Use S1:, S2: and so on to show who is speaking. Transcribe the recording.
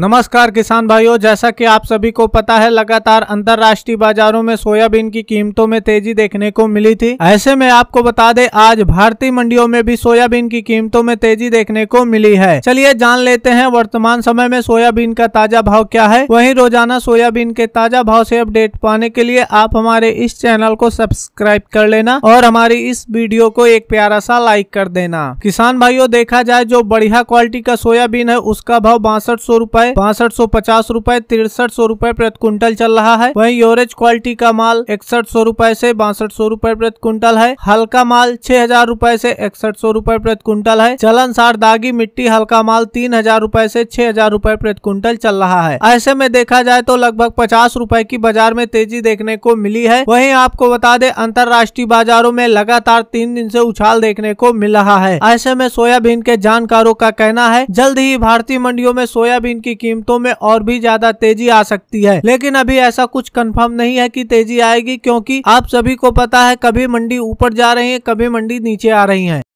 S1: नमस्कार किसान भाइयों जैसा कि आप सभी को पता है लगातार अंतरराष्ट्रीय बाजारों में सोयाबीन की कीमतों में तेजी देखने को मिली थी ऐसे में आपको बता दे आज भारतीय मंडियों में भी सोयाबीन की कीमतों में तेजी देखने को मिली है चलिए जान लेते हैं वर्तमान समय में सोयाबीन का ताजा भाव क्या है वही रोजाना सोयाबीन के ताजा भाव ऐसी अपडेट पाने के लिए आप हमारे इस चैनल को सब्सक्राइब कर लेना और हमारी इस वीडियो को एक प्यारा सा लाइक कर देना किसान भाइयों देखा जाए जो बढ़िया क्वालिटी का सोयाबीन है उसका भाव बासठ सौ है पासठ सौ पचास रूपए तिरसठ सौ रूपए प्रति क्विंटल चल रहा है वही एवरेज क्वालिटी का माल इकसठ सौ रूपए ऐसी बासठ सौ रूपए प्रति क्विंटल है हल्का माल छह हजार रूपए ऐसी इकसठ सौ रूपए प्रति क्विंटल है सार दागी मिट्टी हल्का माल तीन हजार रूपए ऐसी छह हजार रूपए प्रति क्विंटल चल रहा है ऐसे में देखा जाए तो लगभग पचास रूपए की बाजार में तेजी देखने को मिली है वही आपको बता दे अंतर्राष्ट्रीय बाजारों में लगातार तीन दिन ऐसी उछाल देखने को मिल रहा है ऐसे में सोयाबीन के जानकारों का कहना है जल्द ही भारतीय मंडियों में सोयाबीन की कीमतों में और भी ज्यादा तेजी आ सकती है लेकिन अभी ऐसा कुछ कंफर्म नहीं है कि तेजी आएगी क्योंकि आप सभी को पता है कभी मंडी ऊपर जा रही है कभी मंडी नीचे आ रही है